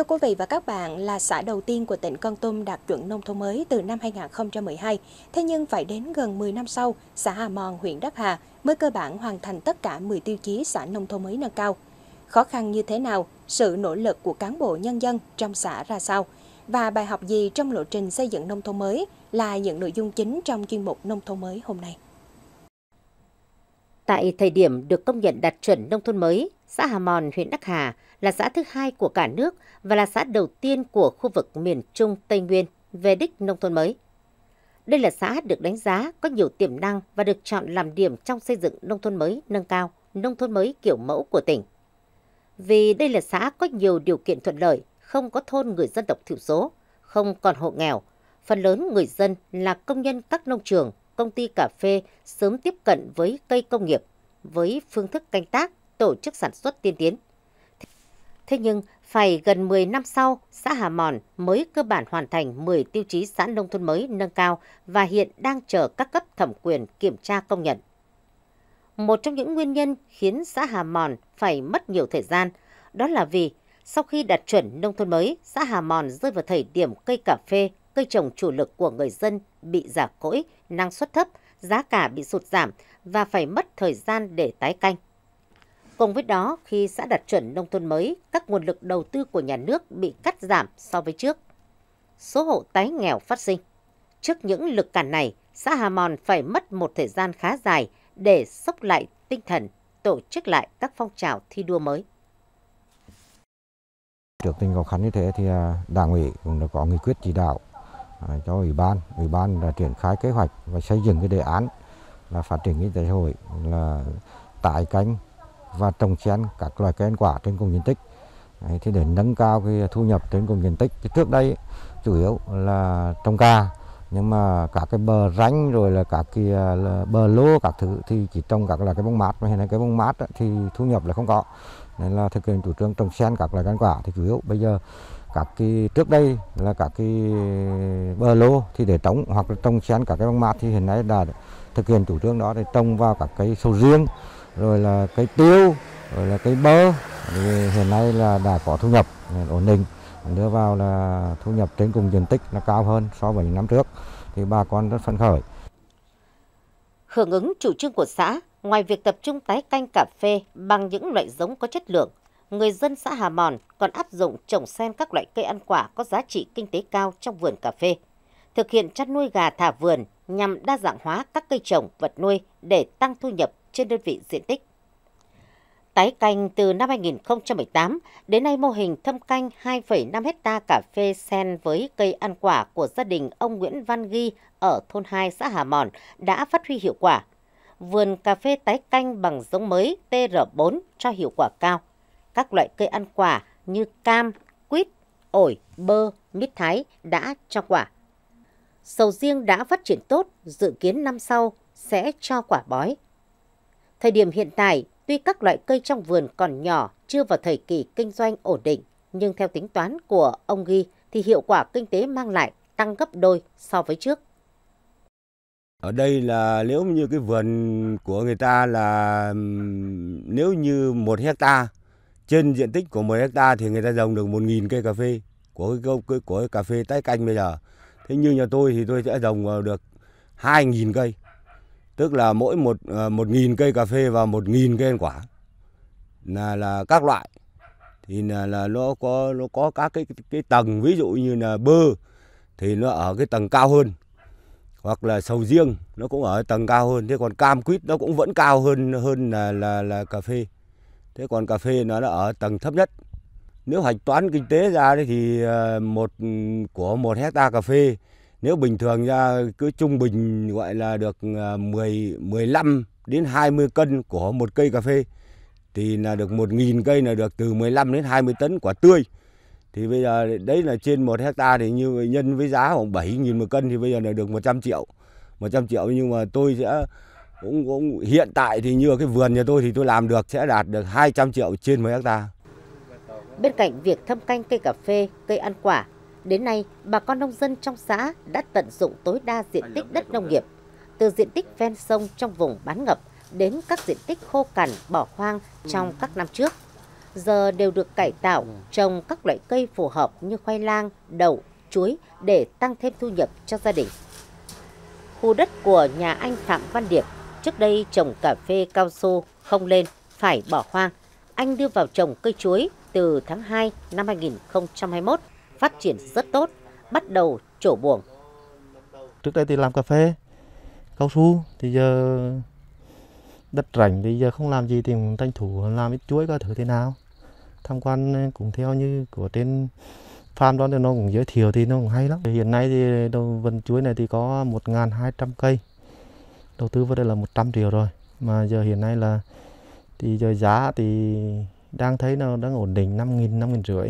Thưa quý vị và các bạn, là xã đầu tiên của tỉnh Con Tum đạt chuẩn nông thôn mới từ năm 2012. Thế nhưng phải đến gần 10 năm sau, xã Hà Mòn, huyện Đắc Hà mới cơ bản hoàn thành tất cả 10 tiêu chí xã nông thôn mới nâng cao. Khó khăn như thế nào, sự nỗ lực của cán bộ nhân dân trong xã ra sao và bài học gì trong lộ trình xây dựng nông thôn mới là những nội dung chính trong chuyên mục Nông thôn mới hôm nay. Tại thời điểm được công nhận đạt chuẩn nông thôn mới, xã Hà Mòn, huyện Đắc Hà là xã thứ hai của cả nước và là xã đầu tiên của khu vực miền Trung Tây Nguyên về đích nông thôn mới. Đây là xã được đánh giá có nhiều tiềm năng và được chọn làm điểm trong xây dựng nông thôn mới nâng cao, nông thôn mới kiểu mẫu của tỉnh. Vì đây là xã có nhiều điều kiện thuận lợi, không có thôn người dân tộc thiểu số, không còn hộ nghèo, phần lớn người dân là công nhân các nông trường, công ty cà phê sớm tiếp cận với cây công nghiệp, với phương thức canh tác, tổ chức sản xuất tiên tiến. Thế nhưng, phải gần 10 năm sau, xã Hà Mòn mới cơ bản hoàn thành 10 tiêu chí xã nông thôn mới nâng cao và hiện đang chờ các cấp thẩm quyền kiểm tra công nhận. Một trong những nguyên nhân khiến xã Hà Mòn phải mất nhiều thời gian đó là vì sau khi đạt chuẩn nông thôn mới, xã Hà Mòn rơi vào thời điểm cây cà phê cây trồng chủ lực của người dân bị giả cỗi, năng suất thấp, giá cả bị sụt giảm và phải mất thời gian để tái canh. Cùng với đó, khi xã đạt chuẩn nông thôn mới, các nguồn lực đầu tư của nhà nước bị cắt giảm so với trước. Số hộ tái nghèo phát sinh. Trước những lực cản này, xã Hà Mòn phải mất một thời gian khá dài để sốc lại tinh thần, tổ chức lại các phong trào thi đua mới. Trước tình khó khăn như thế thì à, Đảng ủy cũng đã có nghị quyết chỉ đạo À, cho ủy ban ủy ban là triển khai kế hoạch và xây dựng cái đề án là phát triển kinh tế xã hội là tái canh và trồng sen các loại cây ăn quả trên cùng diện tích Đấy, thì để nâng cao cái thu nhập trên cùng diện tích thì trước đây chủ yếu là trồng ca nhưng mà cả cái bờ ránh rồi là cả cái à, là bờ lô các thứ thì chỉ trồng các là cái bông mát mà hiện nay cái bông mát thì thu nhập là không có nên là thực hiện chủ trương trồng sen các loại ăn quả thì chủ yếu bây giờ các cái trước đây là các cái bờ lô thì để trống hoặc là trồng xen các cái bông mát thì hiện nay đã thực hiện chủ trương đó để trồng vào các cây sầu riêng rồi là cây tiêu rồi là cây bơ thì hiện nay là đã có thu nhập ổn định đưa vào là thu nhập trên cùng diện tích là cao hơn so với những năm trước thì bà con rất phấn khởi. Hưởng ứng chủ trương của xã, ngoài việc tập trung tái canh cà phê bằng những loại giống có chất lượng, người dân xã Hà Mòn còn áp dụng trồng sen các loại cây ăn quả có giá trị kinh tế cao trong vườn cà phê, thực hiện chăn nuôi gà thả vườn nhằm đa dạng hóa các cây trồng, vật nuôi để tăng thu nhập trên đơn vị diện tích. Tái canh từ năm 2018 đến nay mô hình thâm canh 2,5 hecta cà phê sen với cây ăn quả của gia đình ông Nguyễn Văn Ghi ở thôn 2 xã Hà Mòn đã phát huy hiệu quả. Vườn cà phê tái canh bằng giống mới TR4 cho hiệu quả cao các loại cây ăn quả như cam, quýt, ổi, bơ, mít thái đã cho quả. Sầu riêng đã phát triển tốt, dự kiến năm sau sẽ cho quả bói. Thời điểm hiện tại, tuy các loại cây trong vườn còn nhỏ, chưa vào thời kỳ kinh doanh ổn định, nhưng theo tính toán của ông Ghi thì hiệu quả kinh tế mang lại tăng gấp đôi so với trước. Ở đây là nếu như cái vườn của người ta là nếu như một hecta trên diện tích của 10 hecta thì người ta trồng được 1.000 cây cà phê của cái của cái cà phê tái canh bây giờ. Thế như nhà tôi thì tôi sẽ trồng ờ, được 2.000 cây. Tức là mỗi một ờ, một nghìn cây cà phê và một nghìn cây ăn quả là là các loại thì là, là nó có nó có các cái cái tầng ví dụ như là bơ thì nó ở cái tầng cao hơn hoặc là sầu riêng nó cũng ở tầng cao hơn thế còn cam quýt nó cũng vẫn cao hơn hơn là là, là cà phê thế còn cà phê nó là ở tầng thấp nhất nếu hạch toán kinh tế ra thì ờ, một ừ, của một hecta cà phê nếu bình thường ra cứ trung bình gọi là được 10 ờ, 15 đến 20 cân của một cây cà phê thì là được 1.000 cây là được từ 15 đến 20 tấn quả tươi. Thì bây giờ đấy là trên một hecta thì như nhân với giá khoảng 7.000 một cân thì bây giờ là được 100 triệu. 100 triệu nhưng mà tôi sẽ cũng cũng hiện tại thì như cái vườn nhà tôi thì tôi làm được sẽ đạt được 200 triệu trên 10 hecta. Bên cạnh việc thâm canh cây cà phê, cây ăn quả, đến nay bà con nông dân trong xã đã tận dụng tối đa diện tích đất nông nghiệp, từ diện tích ven sông trong vùng bán ngập đến các diện tích khô cằn bỏ hoang trong các năm trước. Giờ đều được cải tạo trồng các loại cây phù hợp như khoai lang, đậu, chuối để tăng thêm thu nhập cho gia đình. Khu đất của nhà anh Phạm Văn Điệp Trước đây trồng cà phê cao su không lên, phải bỏ hoang. Anh đưa vào trồng cây chuối từ tháng 2 năm 2021, phát triển rất tốt, bắt đầu trổ buồng. Trước đây thì làm cà phê, cao su, thì giờ đất rảnh thì giờ không làm gì thì tranh thủ làm ít chuối coi thử thế nào. Tham quan cũng theo như của trên farm đó thì nó cũng giới thiệu thì nó cũng hay lắm. Hiện nay thì vườn chuối này thì có 1.200 cây đầu tư vào đây là 100 triệu rồi mà giờ hiện nay là thì giờ giá thì đang thấy nó đang ổn định 5 nghìn năm nghìn rưỡi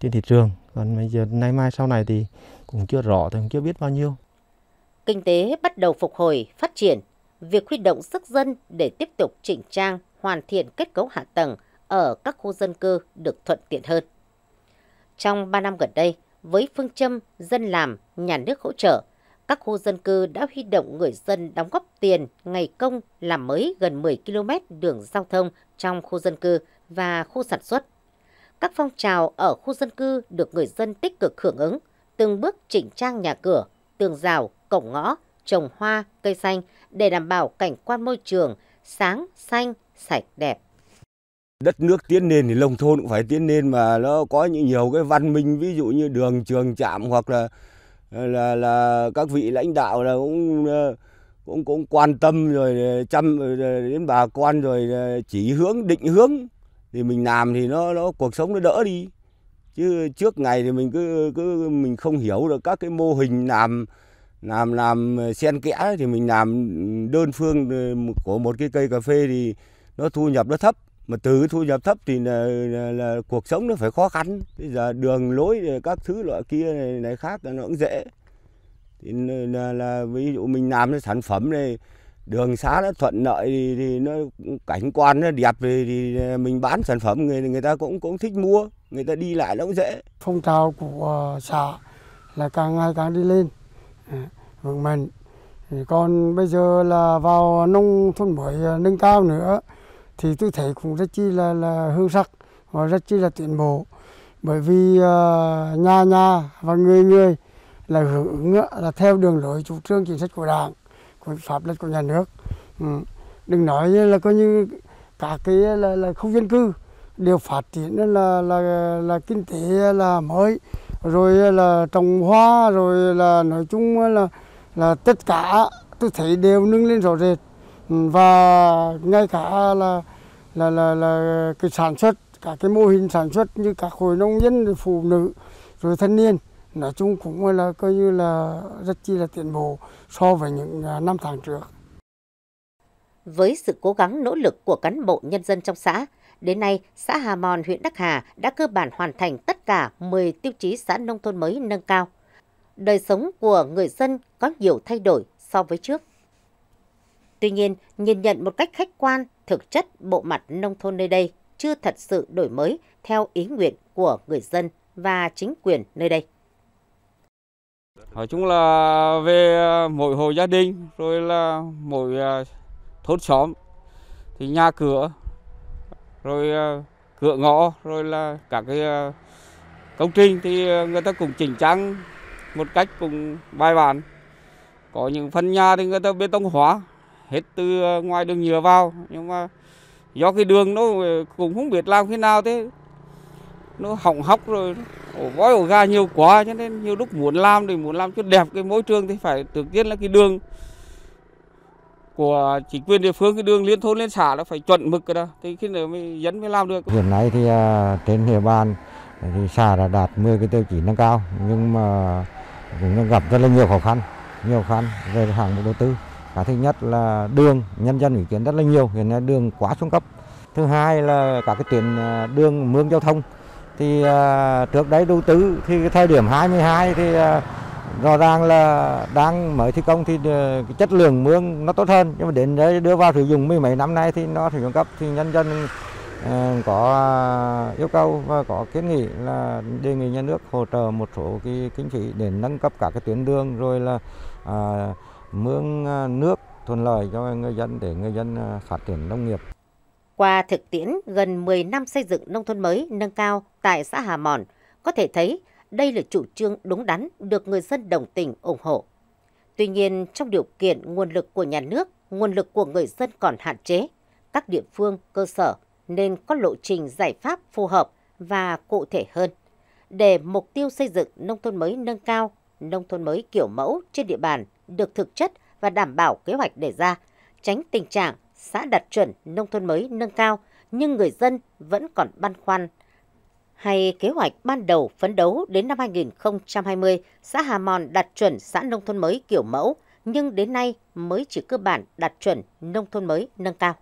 trên thị trường còn bây giờ nay mai sau này thì cũng chưa rõ thì cũng chưa biết bao nhiêu kinh tế bắt đầu phục hồi phát triển việc huy động sức dân để tiếp tục chỉnh trang hoàn thiện kết cấu hạ tầng ở các khu dân cư được thuận tiện hơn trong 3 năm gần đây với phương châm dân làm nhà nước hỗ trợ các khu dân cư đã huy động người dân đóng góp tiền ngày công làm mới gần 10 km đường giao thông trong khu dân cư và khu sản xuất. Các phong trào ở khu dân cư được người dân tích cực hưởng ứng, từng bước chỉnh trang nhà cửa, tường rào, cổng ngõ, trồng hoa, cây xanh để đảm bảo cảnh quan môi trường sáng, xanh, sạch đẹp. Đất nước tiến lên thì nông thôn cũng phải tiến lên mà nó có những nhiều cái văn minh ví dụ như đường trường trạm hoặc là là là các vị lãnh đạo là cũng ờ, cũng cũng quan tâm rồi ờ, chăm ờ, đến bà con rồi chỉ hướng định hướng thì mình làm thì nó nó cuộc sống nó đỡ đi chứ trước ngày thì mình cứ cứ mình không hiểu được các cái mô hình làm làm làm xen kẽ thì mình làm đơn phương của một cái cây cà phê thì nó thu nhập nó thấp mà từ thu nhập thấp thì là, là, là cuộc sống nó phải khó khăn bây giờ đường lối các thứ loại kia này, này khác nó cũng dễ thì là, là ví dụ mình làm cái sản phẩm này đường xá nó thuận lợi thì, thì nó cảnh quan nó đẹp thì, thì mình bán sản phẩm người người ta cũng cũng thích mua người ta đi lại nó cũng dễ phong trào của ờ, xã là càng ngày càng đi lên ờ, vững mạnh còn bây giờ là vào nông thôn mới ờ, nâng cao nữa thì tôi thấy cũng rất chi là, là hương sắc và rất chi là tiến bộ bởi vì ờ, nhà nhà và người người là hưởng ứng là theo đường lối chủ trương chính sách của đảng của pháp luật của nhà nước ừ, đừng nói là coi như cả cái là, là khu dân cư đều phát triển là, là là là kinh tế là mới rồi là trồng hoa rồi là nói chung là là tất cả tôi thấy đều nâng lên rõ rệt và ngay cả là là là, là cái sản xuất cả cái mô hình sản xuất như các hội nông dân phụ nữ rồi thanh niên nói chung cũng là coi như là rất chi là tiến bộ so với những à, năm tháng trước. Với sự cố gắng nỗ lực của cán bộ nhân dân trong xã, đến nay xã Hà Mòn, huyện Đắc Hà đã cơ bản hoàn thành tất cả 10 tiêu chí xã nông thôn mới nâng cao. Đời sống của người dân có nhiều thay đổi so với trước. Tuy nhiên, nhìn nhận một cách khách quan, thực chất bộ mặt nông thôn nơi đây chưa thật sự đổi mới theo ý nguyện của người dân và chính quyền nơi đây. Nói chung là về mỗi hộ gia đình, rồi là mỗi à, thôn xóm, thì nhà cửa, rồi à, cửa ngõ, rồi là các cái à, công trình thì người ta cũng chỉnh trang một cách cùng bài bản. Có những phần nhà thì người ta bê tông hóa, hết từ ờ, ngoài đường nhựa vào nhưng mà do cái đường nó ờ, cũng không biết làm thế nào thế nó hỏng hóc rồi ổ voi ổ gà nhiều quá cho nên nhiều lúc muốn làm thì muốn làm cho đẹp cái môi trường thì phải trước tiên là cái đường của chính quyền địa phương cái đường liên thôn liên xã nó phải chuẩn mực rồi đó thì khi nào mới dẫn mới làm được hiện nay thì à, trên địa bàn thì xã đã đạt 10 cái tiêu chí nâng cao nhưng mà cũng gặp rất là nhiều khó khăn nhiều khó khăn về hàng mục đầu tư cái thứ nhất là đường, nhân dân ý kiến rất là nhiều, hiện nay đường quá xuống cấp. Thứ hai là các cái tuyến à, đường mương giao thông. Thì à, trước đấy đầu tư thì cái thời điểm 22 thì à, rõ ràng là đang mới thi công thì cái chất lượng mương nó tốt hơn nhưng mà đến đấy đưa vào sử dụng mấy mấy năm nay thì nó sử dụng cấp thì nhân dân có yêu cầu và có kiến nghị là đề nghị nhà nước hỗ trợ một số cái kinh phí để nâng cấp cả cái tuyến đường rồi là à, mương à, nước thuận lợi cho người dân để người dân à, phát triển nông nghiệp. Qua thực tiễn gần 10 năm xây dựng nông thôn mới nâng cao tại xã Hà Mòn, có thể thấy đây là chủ trương đúng đắn được người dân đồng tình ủng hộ. Tuy nhiên, trong điều kiện nguồn lực của nhà nước, nguồn lực của người dân còn hạn chế, các địa phương, cơ sở nên có lộ trình giải pháp phù hợp và cụ thể hơn để mục tiêu xây dựng nông thôn mới nâng cao, nông thôn mới kiểu mẫu trên địa bàn được thực chất và đảm bảo kế hoạch đề ra, tránh tình trạng xã đạt chuẩn nông thôn mới nâng cao nhưng người dân vẫn còn băn khoăn. Hay kế hoạch ban đầu phấn đấu đến năm 2020, xã Hà Mòn đạt chuẩn xã nông thôn mới kiểu mẫu, nhưng đến nay mới chỉ cơ bản đạt chuẩn nông thôn mới nâng cao.